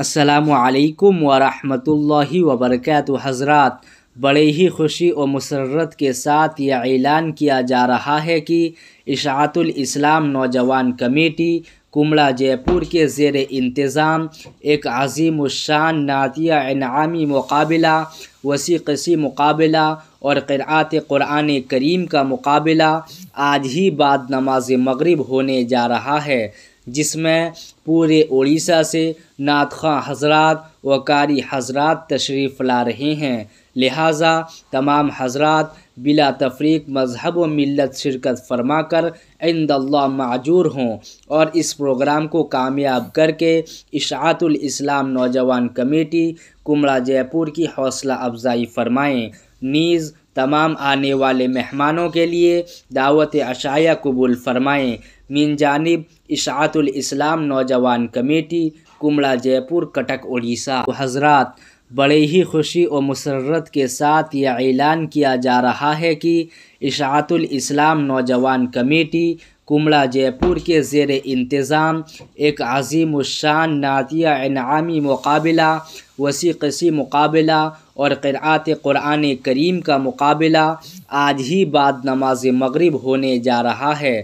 السلام علیکم ورحمۃ اللہ وبرکاتہ حضرات بڑے ہی خوشی و مسرت کے ساتھ یہ اعلان کیا جا رہا ہے کہ اشاعت الاسلام نوجوان کمیٹی کمڑا جے پور کے زیر انتظام ایک عظیم الشان نعتیہ انعامی مقابلہ وسیع قسی مقابلہ اور قرآت قرآن کریم کا مقابلہ آج ہی بعد نماز مغرب ہونے جا رہا ہے جس میں پورے اڑیسہ سے ناطخواں حضرات و قاری حضرات تشریف لا رہے ہیں لہٰذا تمام حضرات بلا تفریق مذہب و ملت شرکت فرما کر عند اللہ معجور ہوں اور اس پروگرام کو کامیاب کر کے اشاعت الاسلام نوجوان کمیٹی کمرہ جے پور کی حوصلہ افزائی فرمائیں نیز تمام آنے والے مہمانوں کے لیے دعوت اشایہ قبول فرمائیں من جانب اشاعت الاسلام نوجوان کمیٹی کمڑا جے پور کٹک اڑیسہ حضرات بڑے ہی خوشی و مسرت کے ساتھ یہ اعلان کیا جا رہا ہے کہ اشاعت الاسلام نوجوان کمیٹی کمڑا جے پور کے زیر انتظام ایک عظیم الشان نعتیہ انعامی مقابلہ وسیع قسی مقابلہ اور قرآت قرآن کریم کا مقابلہ آج ہی بعد نماز مغرب ہونے جا رہا ہے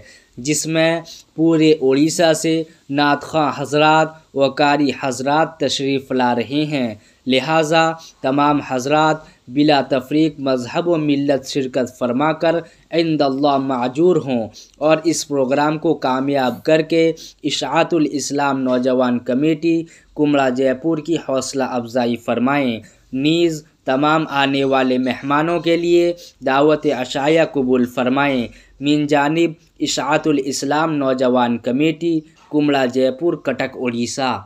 جس میں پورے اڑیسہ سے ناطخواں حضرات و قاری حضرات تشریف لا رہے ہیں لہٰذا تمام حضرات بلا تفریق مذہب و ملت شرکت فرما کر عند اللہ معجور ہوں اور اس پروگرام کو کامیاب کر کے اشاعت الاسلام نوجوان کمیٹی کمرہ جے پور کی حوصلہ افزائی فرمائیں نیز تمام آنے والے مہمانوں کے لیے دعوت عشایہ قبول فرمائیں من جانب اشاعت الاسلام نوجوان کمیٹی کمڑا جے پور کٹک اڑیسہ